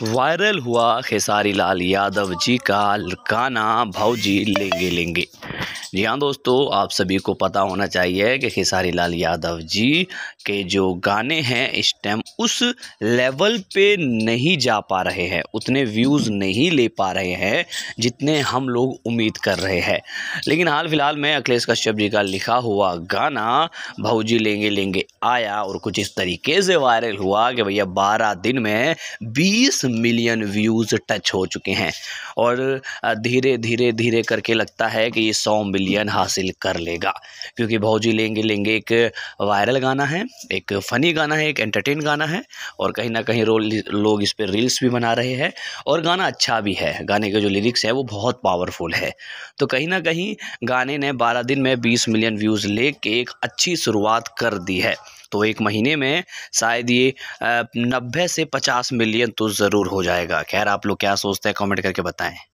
viral हुआ खेसारी लाल यादव जी का गाना जी लेंगे लेंगे जी हाँ दोस्तों आप सभी को पता होना चाहिए कि खेसारी लाल यादव जी के जो गाने हैं इस टाइम उस लेवल पे नहीं जा पा रहे हैं उतने व्यूज़ नहीं ले पा रहे हैं जितने हम लोग उम्मीद कर रहे हैं लेकिन हाल फिलहाल में अखिलेश कश्यप जी का लिखा हुआ गाना भाऊजी लेंगे लेंगे आया और कुछ इस तरीके से वायरल हुआ कि भैया बारह दिन में बीस मिलियन व्यूज़ टच हो चुके हैं और धीरे धीरे धीरे करके लगता है कि ये सौ बिलियन हासिल कर लेगा क्योंकि भाजी लेंगे लेंगे एक वायरल गाना है एक फ़नी गाना है एक एंटरटेन गाना है और कहीं ना कहीं रोल लोग इस पर रील्स भी बना रहे हैं और गाना अच्छा भी है गाने के जो लिरिक्स है वो बहुत पावरफुल है तो कहीं ना कहीं गाने ने बारह दिन में बीस मिलियन व्यूज़ ले एक अच्छी शुरुआत कर दी है तो एक महीने में शायद ये नब्बे से पचास मिलियन तो ज़रूर हो जाएगा खैर आप लोग क्या सोचते हैं कमेंट करके बताएं